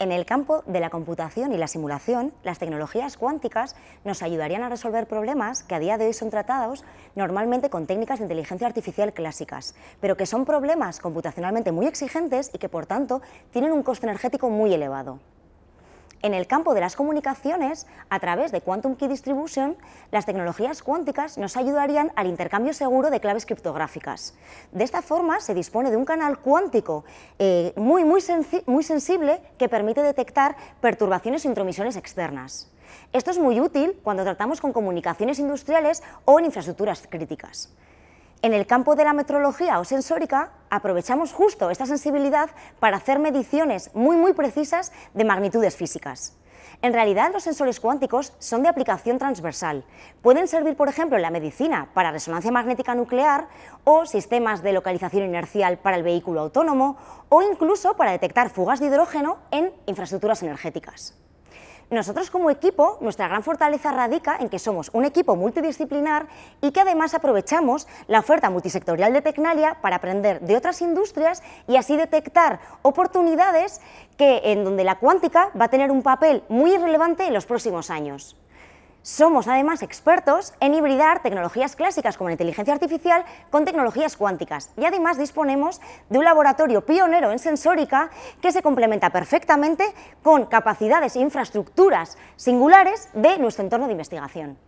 En el campo de la computación y la simulación, las tecnologías cuánticas nos ayudarían a resolver problemas que a día de hoy son tratados normalmente con técnicas de inteligencia artificial clásicas, pero que son problemas computacionalmente muy exigentes y que por tanto tienen un coste energético muy elevado. En el campo de las comunicaciones, a través de Quantum Key Distribution, las tecnologías cuánticas nos ayudarían al intercambio seguro de claves criptográficas. De esta forma se dispone de un canal cuántico eh, muy, sensible que permite detectar perturbaciones e intromisiones externas. Esto es muy útil cuando tratamos con comunicaciones industriales o en infraestructuras críticas. En el campo de la metrología o sensórica aprovechamos justo esta sensibilidad para hacer mediciones muy muy precisas de magnitudes físicas. En realidad los sensores cuánticos son de aplicación transversal. Pueden servir, por ejemplo, en la medicina para resonancia magnética nuclear o sistemas de localización inercial para el vehículo autónomo o incluso para detectar fugas de hidrógeno en infraestructuras energéticas. Nosotros como equipo, nuestra gran fortaleza radica en que somos un equipo multidisciplinar y que además aprovechamos la oferta multisectorial de Tecnalia para aprender de otras industrias y así detectar oportunidades en donde la cuántica va a tener un papel muy relevante en los próximos años. Somos además expertos en hibridar tecnologías clásicas como la inteligencia artificial con tecnologías cuánticas y además disponemos de un laboratorio pionero en sensórica que se complementa perfectamente con capacidades e infraestructuras singulares de nuestro entorno de investigación.